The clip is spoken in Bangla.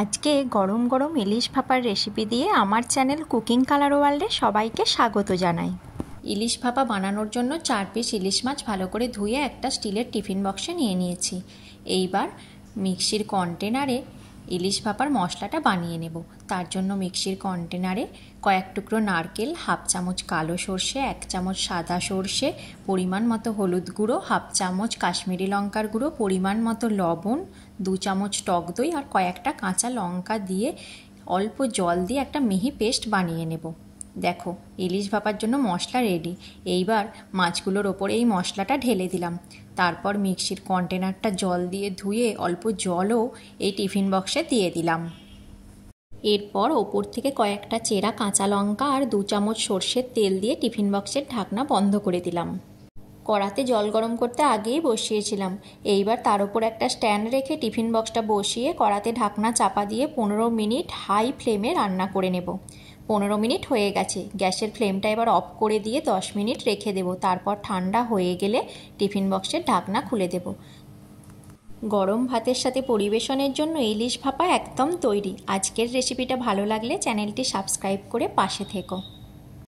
আজকে গরম গরম ইলিশ ভাপার রেসিপি দিয়ে আমার চ্যানেল কুকিং কালার ওয়ার্ল্ডে সবাইকে স্বাগত জানাই ইলিশ ভাপা বানানোর জন্য চার পিস ইলিশ মাছ ভালো করে ধুয়ে একটা স্টিলের টিফিন বক্সে নিয়ে নিয়েছি এইবার মিক্সির কন্টেনারে ইলিশ ভাপার মশলাটা বানিয়ে নেব তার জন্য মিক্সির কন্টেনারে কয়েক টুকরো নারকেল হাফ চামচ কালো সর্ষে এক চামচ সাদা সর্ষে পরিমাণ মতো হলুদ গুঁড়ো হাফ চামচ কাশ্মীরি লঙ্কার গুঁড়ো পরিমাণ মতো লবণ দু চামচ টক দই আর কয়েকটা কাঁচা লঙ্কা দিয়ে অল্প জল দিয়ে একটা মিহি পেস্ট বানিয়ে নেবো দেখো ইলিশ ভাপার জন্য মশলা রেডি এইবার মাছগুলোর ওপর এই মশলাটা ঢেলে দিলাম তারপর মিক্সির কন্টেনারটা জল দিয়ে ধুয়ে অল্প জলও এই টিফিন বক্সে দিয়ে দিলাম এরপর ওপর থেকে কয়েকটা চেরা কাঁচা লঙ্কা আর দু চামচ সর্ষের তেল দিয়ে টিফিন বক্সের ঢাকনা বন্ধ করে দিলাম কড়াতে জল গরম করতে আগেই বসিয়েছিলাম এইবার তার উপর একটা স্ট্যান্ড রেখে টিফিন বক্সটা বসিয়ে কড়াতে ঢাকনা চাপা দিয়ে পনেরো মিনিট হাই ফ্লেমে রান্না করে নেব পনেরো মিনিট হয়ে গেছে গ্যাসের ফ্লেমটা এবার অফ করে দিয়ে দশ মিনিট রেখে দেব তারপর ঠান্ডা হয়ে গেলে টিফিন বক্সের ঢাকনা খুলে দেব গরম ভাতের সাথে পরিবেশনের জন্য ইলিশ ভাপা একদম তৈরি আজকের রেসিপিটা ভালো লাগলে চ্যানেলটি সাবস্ক্রাইব করে পাশে থেকো